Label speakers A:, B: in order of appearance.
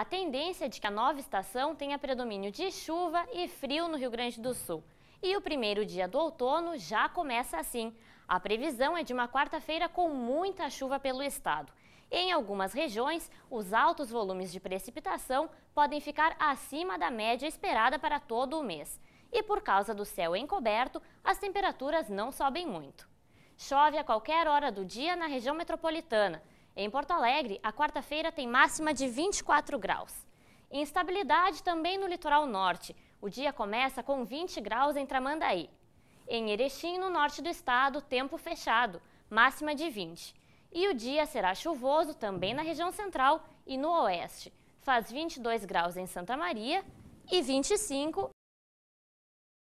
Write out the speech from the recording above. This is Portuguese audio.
A: A tendência é de que a nova estação tenha predomínio de chuva e frio no Rio Grande do Sul. E o primeiro dia do outono já começa assim. A previsão é de uma quarta-feira com muita chuva pelo estado. Em algumas regiões, os altos volumes de precipitação podem ficar acima da média esperada para todo o mês. E por causa do céu encoberto, as temperaturas não sobem muito. Chove a qualquer hora do dia na região metropolitana. Em Porto Alegre, a quarta-feira tem máxima de 24 graus. Instabilidade também no litoral norte. O dia começa com 20 graus em Tramandaí. Em Erechim, no norte do estado, tempo fechado, máxima de 20. E o dia será chuvoso também na região central e no oeste. Faz 22 graus em Santa Maria e 25